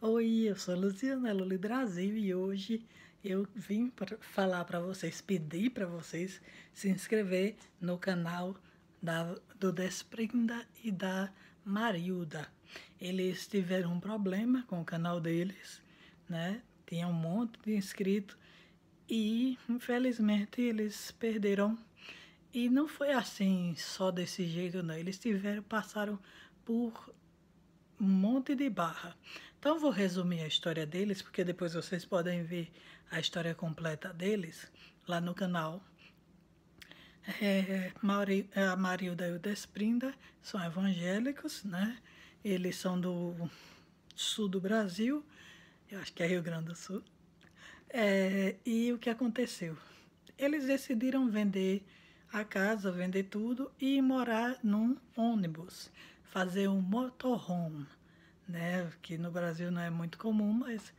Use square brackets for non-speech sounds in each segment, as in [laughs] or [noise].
Oi, eu sou Luciana Luli Brasil e hoje eu vim pra falar para vocês, pedir para vocês se inscrever no canal da, do Desprenda e da Marilda. Eles tiveram um problema com o canal deles, né? Tinha um monte de inscrito e infelizmente eles perderam. E não foi assim só desse jeito, não. Eles tiveram, passaram por um monte de barra. Então vou resumir a história deles, porque depois vocês podem ver a história completa deles lá no canal. É, Mauri, a Marilda e o Desprinda são evangélicos, né? Eles são do sul do Brasil, eu acho que é Rio Grande do Sul. É, e o que aconteceu? Eles decidiram vender a casa, vender tudo e morar num ônibus fazer um motorhome, né? Que no Brasil não é muito comum, mas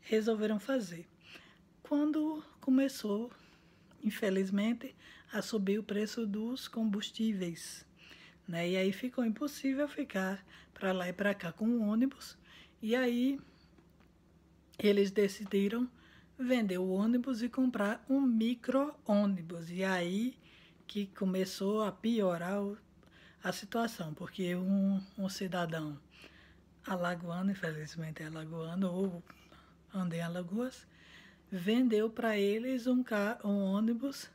resolveram fazer. Quando começou, infelizmente, a subir o preço dos combustíveis, né? E aí ficou impossível ficar para lá e para cá com o ônibus. E aí eles decidiram vender o ônibus e comprar um micro ônibus. E aí que começou a piorar o a situação, porque um, um cidadão alagoano, infelizmente é alagoano, ou andei em Alagoas, vendeu para eles um, carro, um ônibus.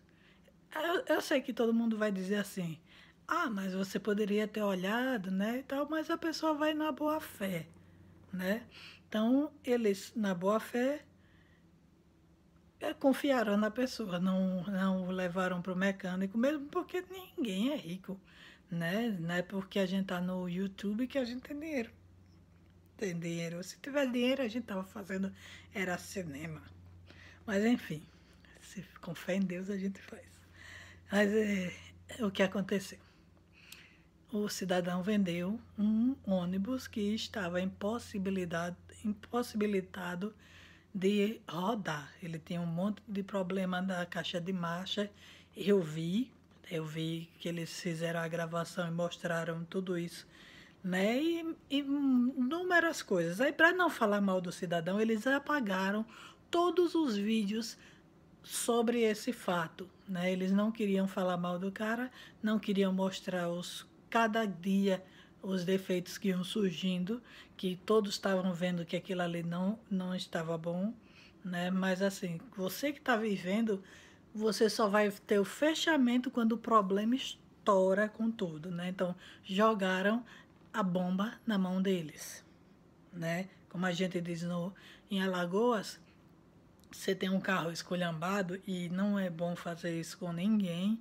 Eu, eu, sei que todo mundo vai dizer assim, ah, mas você poderia ter olhado, né, e tal, mas a pessoa vai na boa fé, né? Então, eles, na boa fé, é, confiaram na pessoa, não, não levaram para o mecânico, mesmo porque ninguém é rico né? Não é porque a gente tá no YouTube que a gente tem dinheiro. Tem dinheiro. Se tiver dinheiro, a gente tava fazendo, era cinema. Mas enfim, se com fé em Deus a gente faz. Mas é, é o que aconteceu? O cidadão vendeu um ônibus que estava impossibilidade, impossibilitado de rodar. Ele tinha um monte de problema na caixa de marcha. Eu vi, eu vi que eles fizeram a gravação e mostraram tudo isso, né? E, inúmeras coisas. Aí, para não falar mal do cidadão, eles apagaram todos os vídeos sobre esse fato, né? Eles não queriam falar mal do cara, não queriam mostrar os cada dia os defeitos que iam surgindo, que todos estavam vendo que aquilo ali não não estava bom, né? Mas assim, você que está vivendo você só vai ter o fechamento quando o problema estoura com tudo, né? Então, jogaram a bomba na mão deles, né? Como a gente diz no, em Alagoas, você tem um carro esculhambado e não é bom fazer isso com ninguém,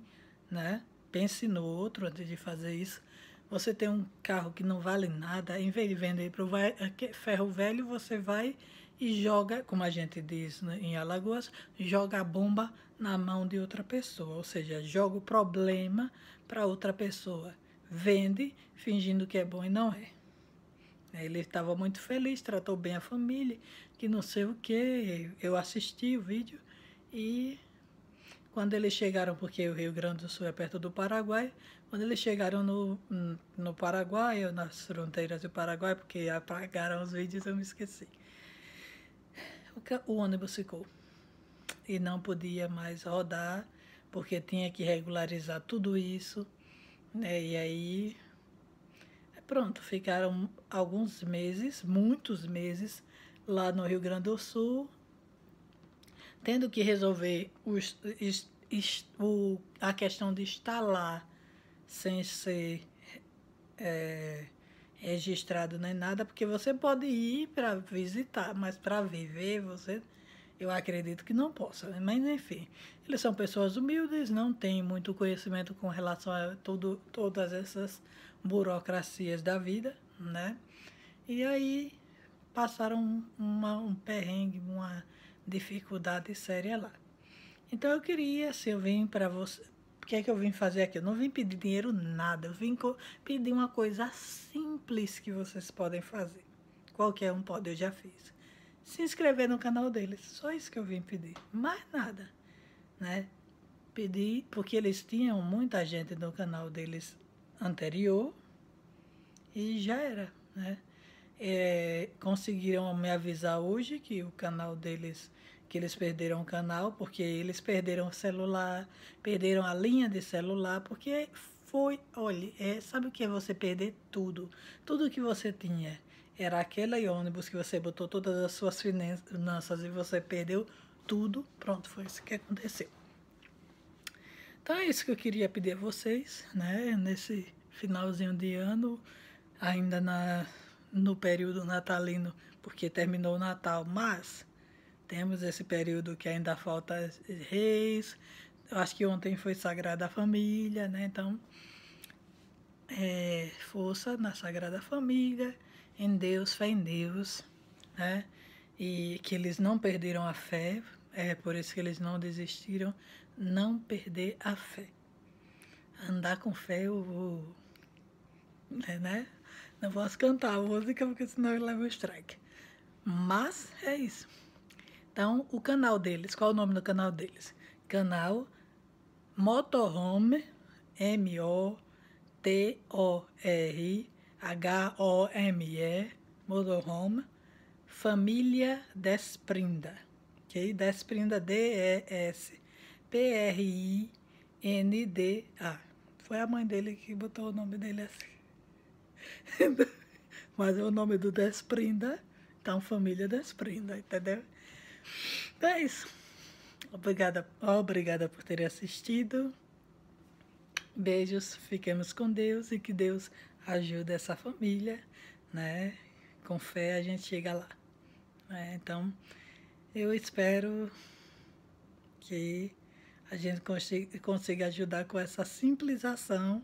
né? Pense no outro antes de fazer isso. Você tem um carro que não vale nada, em vez de vender para o é ferro velho, você vai e joga, como a gente diz né, em Alagoas, joga a bomba na mão de outra pessoa, ou seja, joga o problema para outra pessoa, vende fingindo que é bom e não é. Ele estava muito feliz, tratou bem a família, que não sei o que. Eu assisti o vídeo e quando eles chegaram, porque o Rio Grande do Sul é perto do Paraguai, quando eles chegaram no, no Paraguai, ou nas fronteiras do Paraguai, porque apagaram os vídeos, eu me esqueci. O, o ônibus ficou e não podia mais rodar, porque tinha que regularizar tudo isso. Né? E aí, pronto, ficaram alguns meses, muitos meses, lá no Rio Grande do Sul, tendo que resolver os, o, a questão de estar lá sem ser é, registrado nem nada, porque você pode ir para visitar, mas para viver você eu acredito que não possa, né? mas enfim, eles são pessoas humildes, não têm muito conhecimento com relação a todas essas burocracias da vida, né? E aí passaram uma, um perrengue, uma dificuldade séria lá. Então eu queria, se eu vim para você, o que é que eu vim fazer aqui? Eu não vim pedir dinheiro nada, eu vim pedir uma coisa simples que vocês podem fazer. Qualquer um pode, eu já fiz se inscrever no canal deles. Só isso que eu vim pedir, mais nada, né? Pedi porque eles tinham muita gente no canal deles anterior e já era, né? É, conseguiram me avisar hoje que o canal deles, que eles perderam o canal, porque eles perderam o celular, perderam a linha de celular, porque foi, olha, é, sabe o que é você perder tudo, tudo que você tinha. Era aquele ônibus que você botou todas as suas finanças e você perdeu tudo. Pronto, foi isso que aconteceu. Então é isso que eu queria pedir a vocês, né? Nesse finalzinho de ano, ainda na, no período natalino, porque terminou o Natal, mas temos esse período que ainda falta reis. Eu acho que ontem foi Sagrada Família, né? Então, é, força na Sagrada Família em Deus, fé em Deus, né? E que eles não perderam a fé, é por isso que eles não desistiram, não perder a fé. Andar com fé, eu vou. Né? né? Não posso cantar a música porque senão ele leva um strike. Mas é isso. Então, o canal deles, qual é o nome do canal deles? Canal Motorhome, M-O-T-O-R H-O-M-E, Motorhome, Família Desprinda, ok? Desprinda, D-E-S-P-R-I-N-D-A. Foi a mãe dele que botou o nome dele assim. [laughs] Mas é o nome do Desprinda, então Família Desprinda, entendeu? Então é isso. Obrigada, obrigada por ter assistido. Beijos, fiquemos com Deus e que Deus ajuda essa família, né? Com fé a gente chega lá. Né? Então, eu espero que a gente consiga, ajudar com essa simplização.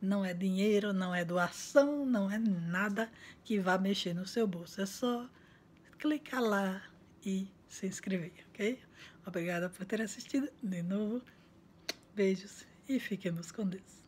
Não é dinheiro, não é doação, não é nada que vá mexer no seu bolso. É só clicar lá e se inscrever, ok? Obrigada por ter assistido de novo. Beijos e fiquemos com Deus.